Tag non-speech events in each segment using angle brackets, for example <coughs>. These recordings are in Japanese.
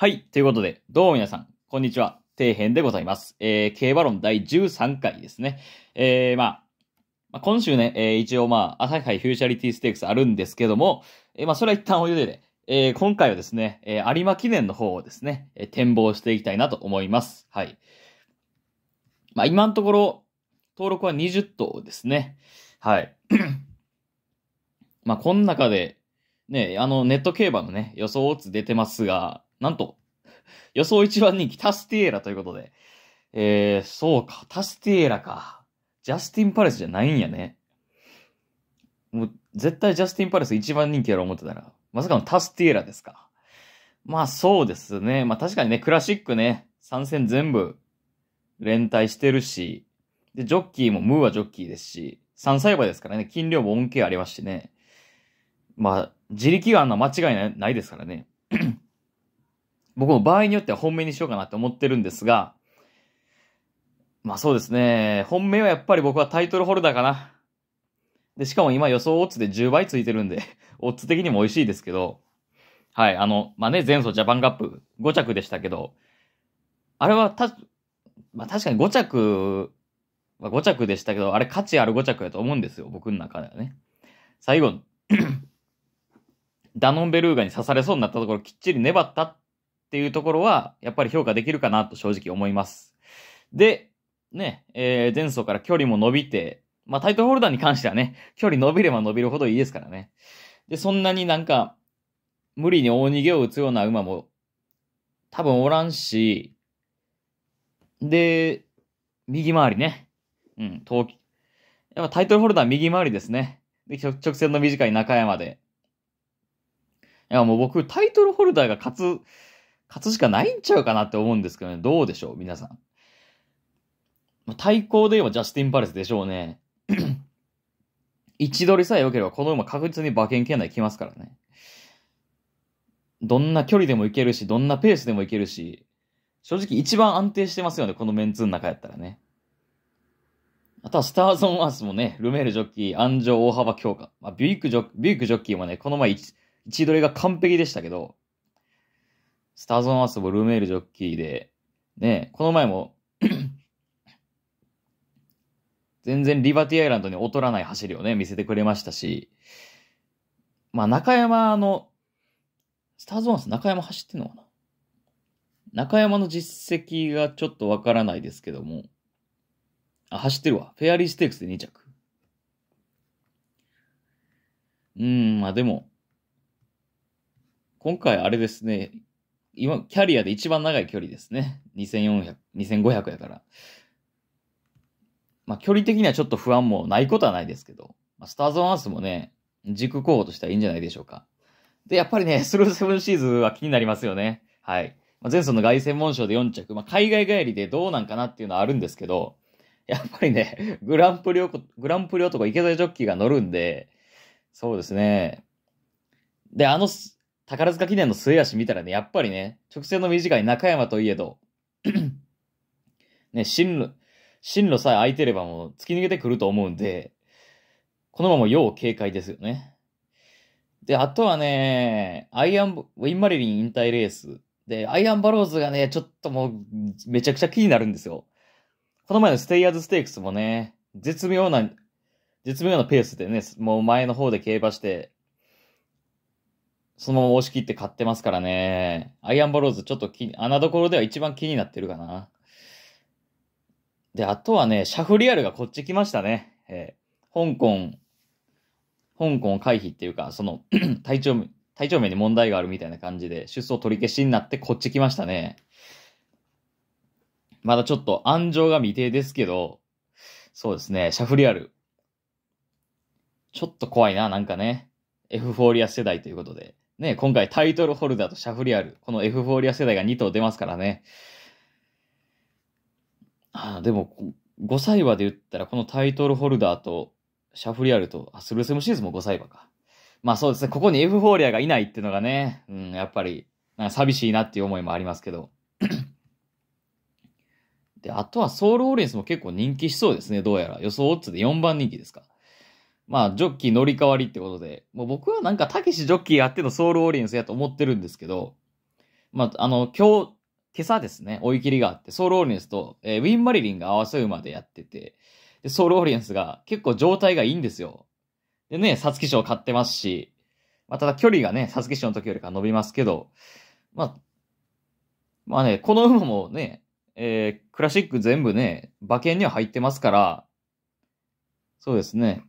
はい。ということで、どうも皆さん、こんにちは。底辺でございます。えー、競馬論第13回ですね。えー、まあ、まあ、今週ね、えー、一応まあ、朝日杯フューチャリティステークスあるんですけども、えー、まあ、それは一旦お湯でで、えー、今回はですね、えー、有馬記念の方をですね、えー、展望していきたいなと思います。はい。まあ、今のところ、登録は20頭ですね。はい。<clears throat> まあ、この中で、ね、あの、ネット競馬のね、予想オッズ出てますが、なんと、予想一番人気、タスティエーラということで。えー、そうか、タスティエーラか。ジャスティン・パレスじゃないんやね。もう、絶対ジャスティン・パレス一番人気やろ思ってたら、まさかのタスティエラですか。まあそうですね。まあ確かにね、クラシックね、参戦全部連帯してるし、で、ジョッキーもムーはジョッキーですし、3歳馬ですからね、金量も恩恵ありますしね。まあ、自力があんな間違いないですからね。僕も場合によっては本命にしようかなって思ってるんですが、まあそうですね。本命はやっぱり僕はタイトルホルダーかな。で、しかも今予想オッズで10倍ついてるんで、<laughs> オッズ的にも美味しいですけど、はい、あの、まあね、前走ジャパンカップ5着でしたけど、あれはた、まあ確かに5着、まあ、5着でしたけど、あれ価値ある5着やと思うんですよ、僕の中ではね。最後、<clears throat> ダノンベルーガに刺されそうになったところきっちり粘ったっていうところは、やっぱり評価できるかなと正直思います。で、ね、えー、前走から距離も伸びて、まあ、タイトルホルダーに関してはね、距離伸びれば伸びるほどいいですからね。で、そんなになんか、無理に大逃げを打つような馬も、多分おらんし、で、右回りね。うん、東、やっぱタイトルホルダー右回りですね。で、直線の短い中山で。いや、もう僕、タイトルホルダーが勝つ勝つしかないんちゃうかなって思うんですけどね。どうでしょう皆さん。対抗で言えばジャスティン・パレスでしょうね。置取りさえ良ければこの馬確実に馬券圏内来ますからね。どんな距離でもいけるし、どんなペースでもいけるし、正直一番安定してますよね、このメンツの中やったらね。あとはスターズ・オン・アースもね、ルメールジョッキー、安城大幅強化。まあ、ビュイクジョッキーもね、この前位置取りが完璧でしたけど、スターズオンアースボルメールジョッキーで、ね、この前も <coughs> 全然リバティアイランドに劣らない走りをね、見せてくれましたし、まあ中山の、スターズオンアース中山走ってんのかな中山の実績がちょっとわからないですけども、あ、走ってるわ。フェアリーステークスで2着。うん、まあでも、今回あれですね、今、キャリアで一番長い距離ですね。2400、2500やから。まあ、距離的にはちょっと不安もないことはないですけど、まあ、スターズ・オン・アースもね、軸候補としてはいいんじゃないでしょうか。で、やっぱりね、<laughs> スルーセブンシーズンは気になりますよね。はい。まあ、前走の凱旋門賞で4着、まあ、海外帰りでどうなんかなっていうのはあるんですけど、やっぱりね、<laughs> グランプリ男、グランプリ男池田ジョッキーが乗るんで、そうですね。で、あの、宝塚記念の末脚見たらね、やっぱりね、直線の短い中山といえど、<clears throat> ね、進路、進路さえ空いてればもう突き抜けてくると思うんで、このまま要警戒ですよね。で、あとはね、アイアン、ウィン・マリリン引退レース。で、アイアン・バローズがね、ちょっともう、めちゃくちゃ気になるんですよ。この前のステイヤーズ・ステークスもね、絶妙な、絶妙なペースでね、もう前の方で競馬して、そのまま押し切って買ってますからね。アイアンバローズ、ちょっとき、穴どころでは一番気になってるかな。で、あとはね、シャフリアルがこっち来ましたね。えー、香港、香港回避っていうか、その <clears throat> 体調、体調面に問題があるみたいな感じで、出走取り消しになってこっち来ましたね。まだちょっと安城が未定ですけど、そうですね、シャフリアル。ちょっと怖いな、なんかね。エフフォーリア世代ということで。ね、今回タイトルホルダーとシャフリアル、このエフフォーリア世代が2頭出ますからね。ああ、でも、5歳馬で言ったら、このタイトルホルダーとシャフリアルと、あ、スルーセムシーズンも5歳馬か。まあそうですね、ここにエフフォーリアがいないっていうのがね、うん、やっぱり、寂しいなっていう思いもありますけど。で、あとはソウルオーレンスも結構人気しそうですね、どうやら。予想オッズで4番人気ですか。まあ、ジョッキー乗り換わりってことで、もう僕はなんか、たけしジョッキーやってのソウルオーリエンスやと思ってるんですけど、まあ、あの、今日、今朝ですね、追い切りがあって、ソウルオーリエンスと、えー、ウィン・マリリンが合わせ馬でやってて、で、ソウルオーリエンスが結構状態がいいんですよ。でね、サツキ賞買ってますし、まあ、ただ距離がね、サツキ賞の時よりか伸びますけど、まあ、まあね、この馬もね、えー、クラシック全部ね、馬券には入ってますから、そうですね。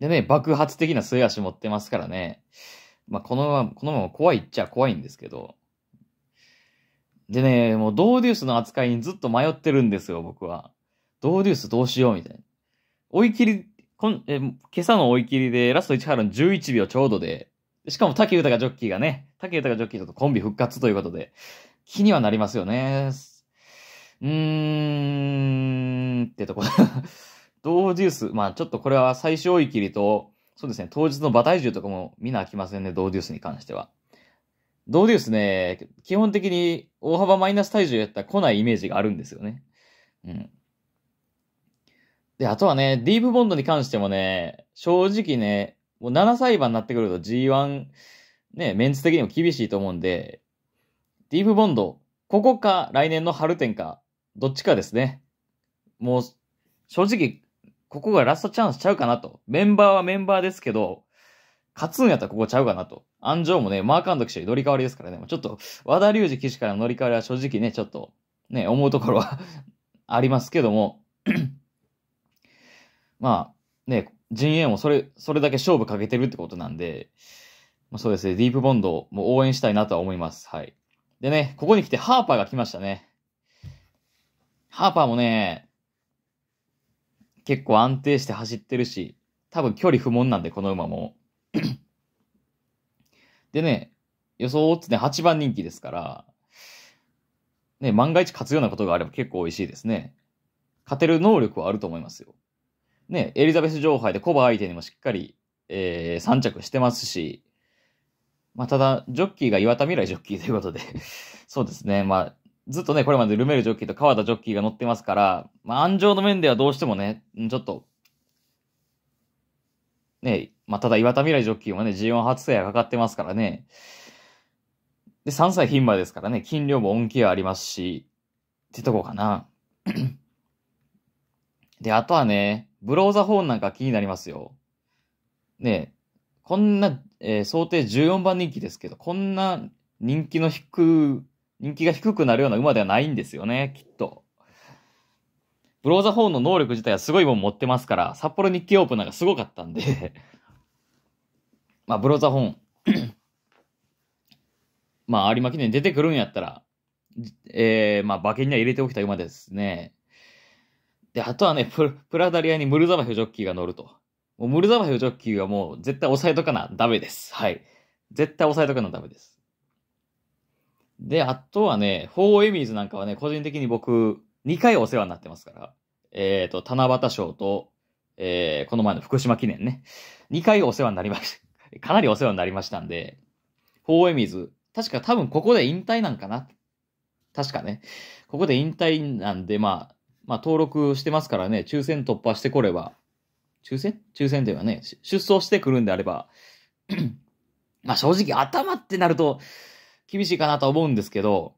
でね、爆発的な末足持ってますからね。まあ、このまま、このまま怖いっちゃ怖いんですけど。でね、もうドーデュースの扱いにずっと迷ってるんですよ、僕は。ドーデュースどうしようみたいな。追い切り、こんえ今朝の追い切りでラスト1ハの11秒ちょうどで、しかも竹豊ジョッキーがね、竹豊ジョッキーとコンビ復活ということで、気にはなりますよね。うーんってとこドウジュース、まあちょっとこれは最小追い切りと、そうですね、当日の馬体重とかも見な飽きませんね、ドウデュースに関しては。ドーデュースね、基本的に大幅マイナス体重やったら来ないイメージがあるんですよね。うん。で、あとはね、ディープボンドに関してもね、正直ね、もう7歳馬になってくると G1、ね、メンツ的にも厳しいと思うんで、ディープボンド、ここか来年の春天か、どっちかですね。もう、正直ここがラストチャンスちゃうかなと。メンバーはメンバーですけど、勝つんやったらここちゃうかなと。安城もね、マーカンド騎手乗り換わりですからね、ちょっと、和田隆二騎士からの乗り換わりは正直ね、ちょっと、ね、思うところは <laughs> ありますけども <clears throat> まあ、ね、陣営もそれ、それだけ勝負かけてるってことなんで、まあ、そうですね、ディープボンドも応援したいなとは思います。はい。でね、ここに来てハーパーが来ましたね。ハーパーもね、結構安定して走ってるし、多分距離不問なんで、この馬も。<coughs> でね、予想をッズね、8番人気ですから、ね、万が一勝つようなことがあれば結構美味しいですね。勝てる能力はあると思いますよ。ね、エリザベス女王杯でコバ相手にもしっかり、えー、3着してますし、まあ、ただ、ジョッキーが岩田未来ジョッキーということで <laughs> そうですね、まあ、ずっとね、これまでルメールジョッキーと川田ジョッキーが乗ってますから、まあ、安城の面ではどうしてもね、ちょっと、ね、まあ、ただ岩田未来ジョッキーもね、G1 初制覇かかってますからね。で、3歳牝馬ですからね、金量も恩恵はありますし、ってとこかな。<clears throat> で、あとはね、ブローザホーンなんか気になりますよ。ねこんな、えー、想定14番人気ですけど、こんな人気の低人気が低くなるような馬ではないんですよね、きっと。ブローザホーンの能力自体はすごいもん持ってますから、札幌日記オープンなんかすごかったんで <laughs> まあ、ブローザホーン <coughs> まあ、有馬記念出てくるんやったら、えー、まあ、馬券には入れておきたい馬ですね。で、あとはね、プラダリアにムルザバフジョッキーが乗ると。もうムルザバフジョッキーはもう絶対押さえとかなダメです。はい。絶対押さえとかなダメです。で、あとはね、フォーエミーズなんかはね、個人的に僕、2回お世話になってますから。えっ、ー、と、七夕賞と、えー、この前の福島記念ね。2回お世話になりました。<laughs> かなりお世話になりましたんで、フォーエミーズ、確か多分ここで引退なんかな。確かね。ここで引退なんで、まあ、まあ登録してますからね、抽選突破してこれば、抽選抽選ではね、出走してくるんであれば、<clears throat> まあ正直頭ってなると、厳しいかなと思うんですけど、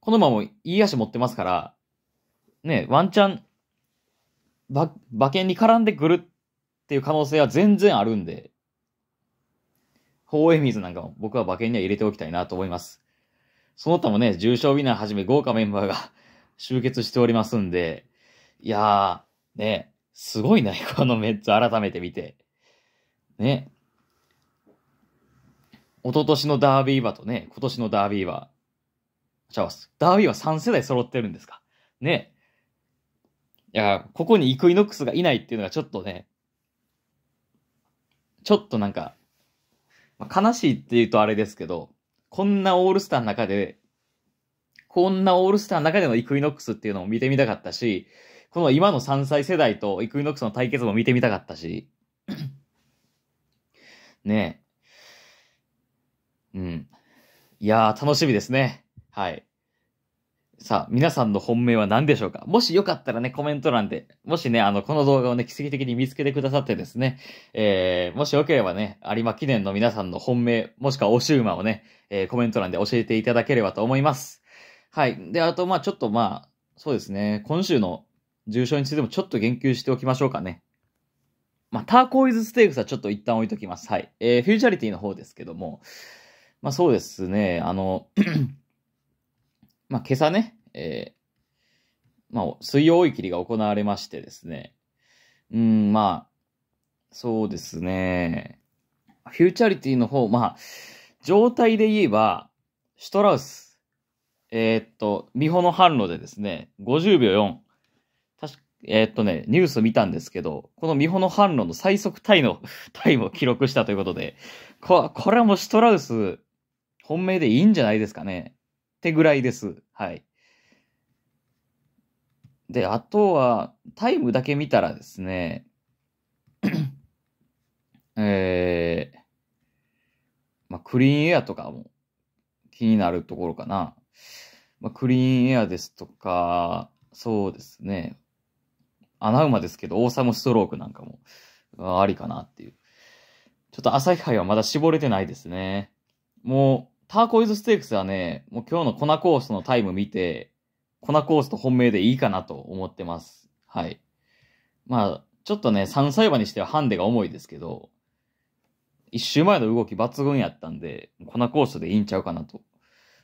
このまもいい足持ってますから、ね、ワンチャン、馬、馬券に絡んでくるっていう可能性は全然あるんで、宝永水なんかも僕は馬券には入れておきたいなと思います。その他もね、重賞ウィナーはじめ豪華メンバーが <laughs> 集結しておりますんで、いやー、ね、すごいな、このメッツ改めて見て。ね、一昨年のダービー馬とね、今年のダービー馬。ちゃわダービーは3世代揃ってるんですか。ね。いや、ここにイクイノックスがいないっていうのがちょっとね、ちょっとなんか、まあ、悲しいって言うとあれですけど、こんなオールスターの中で、こんなオールスターの中でのイクイノックスっていうのも見てみたかったし、この今の3歳世代とイクイノックスの対決も見てみたかったし、ねえ。うん。いやー、楽しみですね。はい。さあ、皆さんの本命は何でしょうかもしよかったらね、コメント欄で、もしね、あの、この動画をね、奇跡的に見つけてくださってですね、えー、もしよければね、有馬記念の皆さんの本命、もしくはおし馬をね、えー、コメント欄で教えていただければと思います。はい。で、あと、まあちょっとまあそうですね、今週の重症についてもちょっと言及しておきましょうかね。まあターコイズステークスはちょっと一旦置いときます。はい。えー、フューチャリティの方ですけども、まあそうですね、あの、<clears throat> まあ今朝ね、えー、まあ水曜追い切りが行われましてですね、うん、まあ、そうですね、フューチャリティの方、まあ、状態で言えば、シュトラウス、えー、っと、美穂の反路でですね、50秒4、えー、っとね、ニュース見たんですけど、この美穂の反路の最速タイの、タイムを記録したということで、こ、これはもうシュトラウス、本命でいいんじゃないですかね。ってぐらいです。はい。で、あとは、タイムだけ見たらですね、<clears throat> えー、まあ、クリーンエアとかも気になるところかな。まあ、クリーンエアですとか、そうですね。穴馬ですけど、オーサムストロークなんかも、ありかなっていう。ちょっと朝日杯はまだ絞れてないですね。もう、ターコイズステークスはね、もう今日の粉コースのタイム見て、粉コースと本命でいいかなと思ってます。はい。まあ、ちょっとね、3歳馬にしてはハンデが重いですけど、一周前の動き抜群やったんで、粉コースでいいんちゃうかなと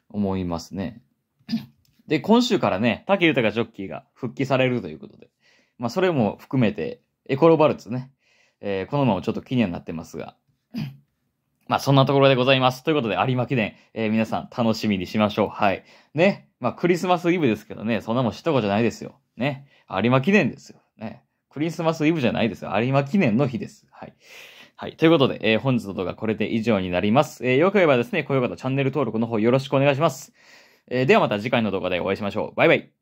思いますね。<clears throat> で、今週からね、竹豊ジョッキーが復帰されるということで、まあそれも含めて、エコロバルツね、えー、このままちょっと気にはなってますが、まあそんなところでございます。ということで、有馬記念、えー、皆さん楽しみにしましょう。はい。ね。まあクリスマスイブですけどね、そんなもん知ったことじゃないですよ。ね。有馬記念ですよ。ね。クリスマスイブじゃないですよ。有馬記念の日です。はい。はい。ということで、えー、本日の動画これで以上になります。えー、よければですね、高評価とチャンネル登録の方よろしくお願いします。えー、ではまた次回の動画でお会いしましょう。バイバイ。